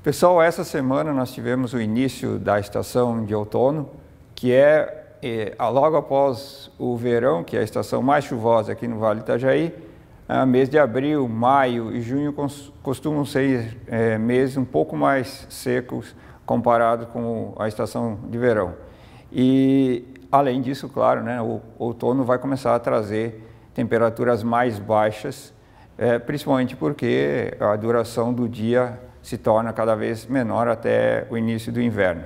Pessoal, essa semana nós tivemos o início da estação de outono, que é, é logo após o verão, que é a estação mais chuvosa aqui no Vale Itajaí. Ah, mês de abril, maio e junho costumam ser é, meses um pouco mais secos comparado com a estação de verão. E, além disso, claro, né, o outono vai começar a trazer temperaturas mais baixas, é, principalmente porque a duração do dia se torna cada vez menor até o início do inverno.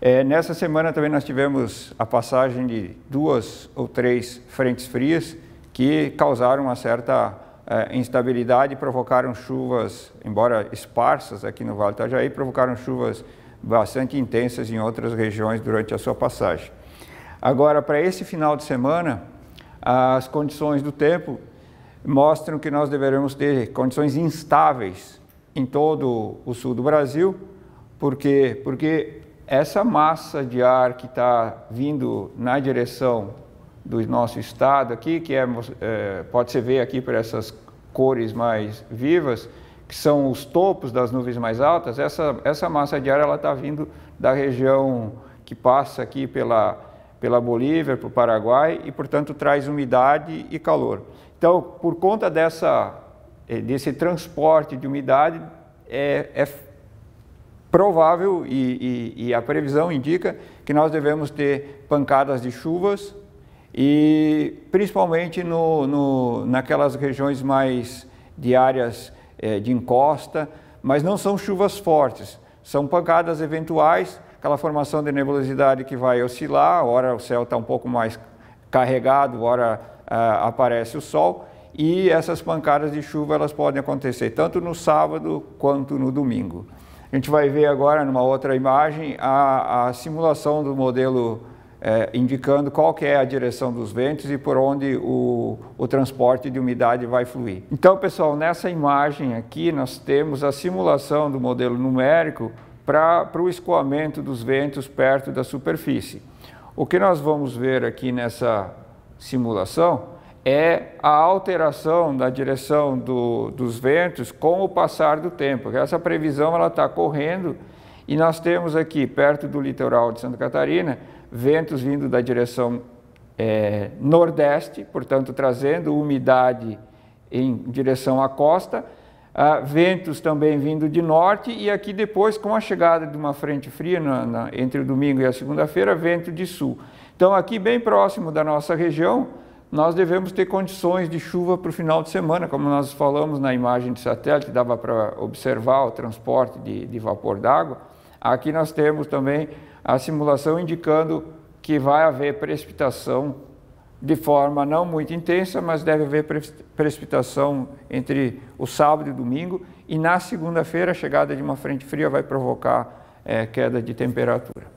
É, nessa semana também nós tivemos a passagem de duas ou três frentes frias que causaram uma certa é, instabilidade, provocaram chuvas, embora esparsas aqui no Vale do Itajaí, provocaram chuvas bastante intensas em outras regiões durante a sua passagem. Agora, para esse final de semana, as condições do tempo mostram que nós deveremos ter condições instáveis em todo o sul do Brasil. porque Porque essa massa de ar que está vindo na direção do nosso estado aqui, que é, é, pode ser ver aqui por essas cores mais vivas, que são os topos das nuvens mais altas, essa, essa massa de ar ela está vindo da região que passa aqui pela, pela Bolívia, para o Paraguai, e, portanto, traz umidade e calor. Então, por conta dessa é, desse transporte de umidade é, é provável e, e, e, a previsão indica que nós devemos ter pancadas de chuvas e principalmente no, no naquelas regiões mais de áreas é, de encosta, mas não são chuvas fortes, são pancadas eventuais, aquela formação de nebulosidade que vai oscilar, hora o céu está um pouco mais carregado, hora ah, aparece o sol e essas pancadas de chuva elas podem acontecer tanto no sábado quanto no domingo. A gente vai ver agora numa outra imagem a, a simulação do modelo é, indicando qual que é a direção dos ventos e por onde o, o transporte de umidade vai fluir. Então, pessoal, nessa imagem aqui nós temos a simulação do modelo numérico para o escoamento dos ventos perto da superfície. O que nós vamos ver aqui nessa simulação é a alteração da direção do, dos ventos com o passar do tempo. Essa previsão ela está correndo e nós temos aqui, perto do litoral de Santa Catarina, ventos vindo da direção é, nordeste, portanto, trazendo umidade em direção à costa, ah, ventos também vindo de norte e aqui depois, com a chegada de uma frente fria na, na, entre o domingo e a segunda-feira, vento de sul. Então, aqui bem próximo da nossa região, nós devemos ter condições de chuva para o final de semana, como nós falamos na imagem de satélite, dava para observar o transporte de, de vapor d'água. Aqui nós temos também a simulação indicando que vai haver precipitação de forma não muito intensa, mas deve haver precipitação entre o sábado e domingo. E na segunda-feira, a chegada de uma frente fria vai provocar é, queda de temperatura.